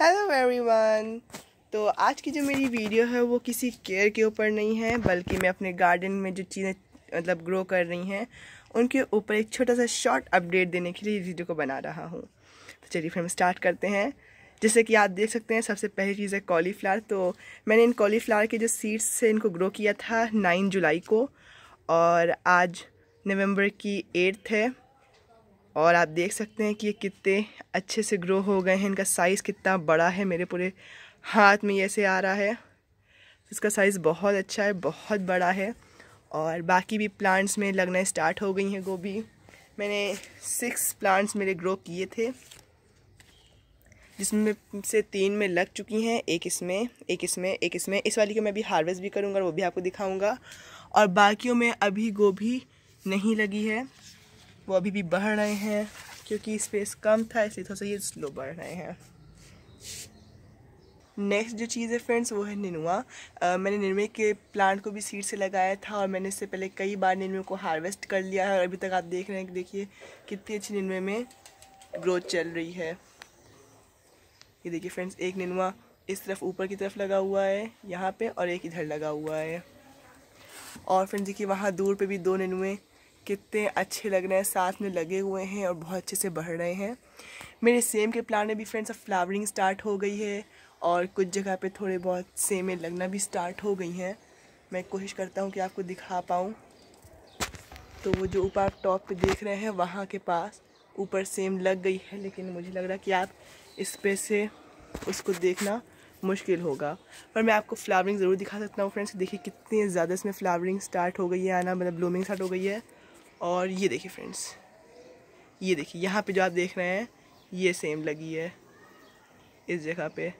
hello everyone तो आज की जो मेरी वीडियो है वो किसी केयर के ऊपर नहीं है बल्कि मैं अपने गार्डन में जो चीज़ें मतलब ग्रो कर रही हैं उनके ऊपर एक छोटा सा शॉर्ट अपडेट देने के लिए वीडियो को बना रहा हूँ तो चलिए फिर हम स्टार्ट करते हैं जैसे कि आप देख सकते हैं सबसे पहली चीज़ है कॉलीफ्लावर तो मैंने इन कॉलीफ्लावर के जो सीड्स से इनको ग्रो किया था नाइन जुलाई को और आज नवम्बर की एट्थ है और आप देख सकते हैं कि ये कितने अच्छे से ग्रो हो गए हैं इनका साइज़ कितना बड़ा है मेरे पूरे हाथ में ऐसे आ रहा है इसका साइज़ बहुत अच्छा है बहुत बड़ा है और बाकी भी प्लांट्स में लगना स्टार्ट हो गई हैं गोभी मैंने सिक्स प्लांट्स मेरे ग्रो किए थे जिसमें से तीन में लग चुकी हैं एक इसमें एक इसमें एक इसमें इस वाली को मैं अभी हार्वेस्ट भी करूँगा वो भी आपको दिखाऊँगा और बाकियों में अभी गोभी नहीं लगी है वो अभी भी बढ़ रहे हैं क्योंकि स्पेस कम था इसलिए थोड़ा सा ये स्लो बढ़ रहे हैं नेक्स्ट जो चीज़ है फ्रेंड्स वो है निनुआ uh, मैंने निनुए के प्लांट को भी सीड से लगाया था और मैंने इससे पहले कई बार निनुए को हार्वेस्ट कर लिया है और अभी तक आप देख रहे हैं कि देखिए कितनी अच्छी निनुए में ग्रोथ चल रही है ये देखिए फ्रेंड्स एक निनुआ इस तरफ ऊपर की तरफ लगा हुआ है यहाँ पर और एक इधर लगा हुआ है और फ्रेंड्स देखिए वहाँ दूर पर भी दो निनुए कितने अच्छे लग रहे हैं साथ में लगे हुए हैं और बहुत अच्छे से बढ़ रहे हैं मेरे सेम के प्लांट में भी फ्रेंड्स अब फ्लावरिंग स्टार्ट हो गई है और कुछ जगह पे थोड़े बहुत सेमें लगना भी स्टार्ट हो गई हैं मैं कोशिश करता हूँ कि आपको दिखा पाऊँ तो वो जो ऊपर आप टॉप पे देख रहे हैं वहाँ के पास ऊपर सेम लग गई है लेकिन मुझे लग रहा है कि आप इस पे से उसको देखना मुश्किल होगा पर मैं आपको फ्लावरिंग ज़रूर दिखा सकता हूँ फ्रेंड्स देखिए कितनी ज़्यादा इसमें फ्लावरिंग स्टार्ट हो गई है आना मतलब ब्लूमिंग स्टार्ट हो गई है और ये देखिए फ्रेंड्स ये देखिए यहाँ पे जो आप देख रहे हैं ये सेम लगी है इस जगह पे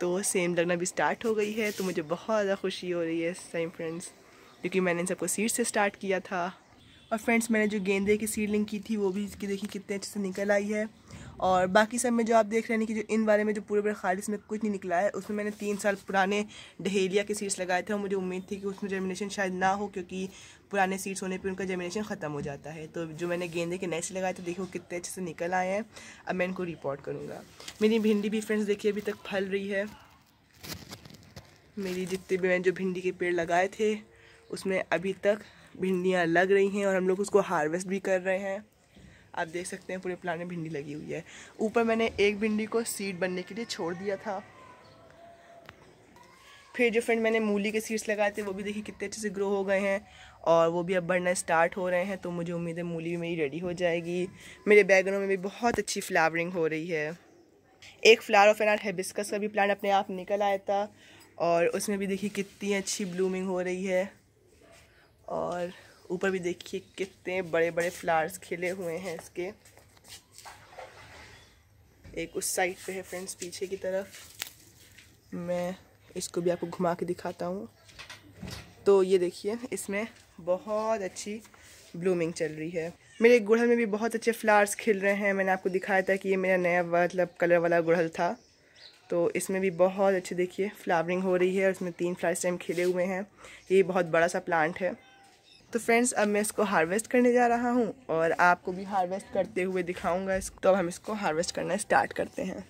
तो सेम लगना भी स्टार्ट हो गई है तो मुझे बहुत ज़्यादा खुशी हो रही है सेम फ्रेंड्स क्योंकि मैंने इन सबको सीड से स्टार्ट किया था और फ्रेंड्स मैंने जो गेंदे की सीडलिंग की थी वो भी इसकी देखिए कितने अच्छे से निकल आई है और बाकी सब में जो आप देख रहे हैं कि जो इन वाले में जो पूरे पूरे खालिश में कुछ नहीं निकला है उसमें मैंने तीन साल पुराने डहेलिया के सीड्स लगाए थे और मुझे उम्मीद थी कि उसमें जर्मिनेशन शायद ना हो क्योंकि पुराने सीड्स होने पर उनका जर्मिनेशन ख़त्म हो जाता है तो जो मैंने गेंदे के नए से लगाए थे देखिए वो कितने अच्छे से निकल आए हैं अब मैं इनको रिपोर्ट करूँगा मेरी भिंडी भी फ्रेंड्स देखिए अभी तक फल रही है मेरी जितने भी मैंने जो भिंडी के पेड़ लगाए थे उसमें अभी तक भिंडियाँ लग रही हैं और हम लोग उसको हार्वेस्ट भी कर रहे हैं आप देख सकते हैं पूरे प्लान में भिंडी लगी हुई है ऊपर मैंने एक भिंडी को सीड बनने के लिए छोड़ दिया था फिर जो फ्रेंड मैंने मूली के सीड्स लगाए थे वो भी देखिए कितने अच्छे से ग्रो हो गए हैं और वो भी अब बढ़ना स्टार्ट हो रहे हैं तो मुझे उम्मीद है मूली भी मेरी रेडी हो जाएगी मेरे बैगनों में भी बहुत अच्छी फ्लावरिंग हो रही है एक फ्लावर ऑफ एनाट हेबिस्कस का भी प्लांट अपने आप निकल आया था और उसमें भी देखिए कितनी अच्छी ब्लूमिंग हो रही है और ऊपर भी देखिए कितने बड़े बड़े फ्लावर्स खिले हुए हैं इसके एक उस साइड पे है फ्रेंड्स पीछे की तरफ मैं इसको भी आपको घुमा के दिखाता हूँ तो ये देखिए इसमें बहुत अच्छी ब्लूमिंग चल रही है मेरे गुड़हल में भी बहुत अच्छे फ्लावर्स खिल रहे हैं मैंने आपको दिखाया था कि ये मेरा नया मतलब कलर वाला गुड़हल था तो इसमें भी बहुत अच्छे देखिए फ्लावरिंग हो रही है और इसमें तीन फ्लावर्स टाइम खिले हुए हैं ये बहुत बड़ा सा प्लांट है तो फ्रेंड्स अब मैं इसको हार्वेस्ट करने जा रहा हूँ और आपको भी हार्वेस्ट करते हुए दिखाऊंगा इसको तो अब हम इसको हार्वेस्ट करना स्टार्ट करते हैं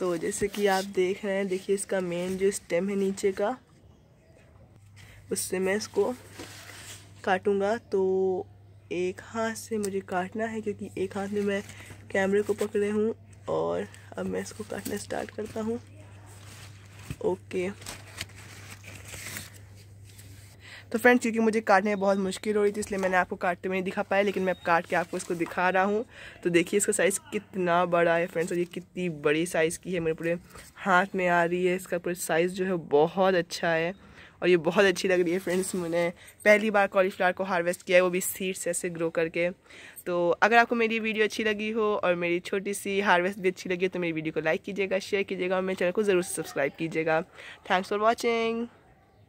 तो जैसे कि आप देख रहे हैं देखिए इसका मेन जो स्टेम है नीचे का उससे मैं इसको काटूँगा तो एक हाथ से मुझे काटना है क्योंकि एक हाथ में मैं कैमरे को पकड़े हूँ और अब मैं इसको काटना स्टार्ट करता हूँ ओके तो फ्रेंड्स क्योंकि मुझे काटने में बहुत मुश्किल हो रही थी इसलिए मैंने आपको काटते हुए नहीं दिखा पाया लेकिन मैं काट के आपको इसको दिखा रहा हूँ तो देखिए इसका साइज़ कितना बड़ा है फ्रेंड्स और ये कितनी बड़ी साइज़ की है मेरे पूरे हाथ में आ रही है इसका पूरा साइज़ जो है बहुत अच्छा है और ये बहुत अच्छी लग रही है फ्रेंड्स मैंने पहली बार कॉलीफ्लावर को हार्वेस्ट किया है वो भी सीड्स ऐसे ग्रो करके तो अगर आपको मेरी वीडियो अच्छी लगी हो और मेरी छोटी सी हार्वेस्ट भी अच्छी लगी हो तो मेरी वीडियो को लाइक कीजिएगा शेयर कीजिएगा और मेरे चैनल को ज़रूर सब्सक्राइब कीजिएगा थैंक्स फॉर वॉचिंग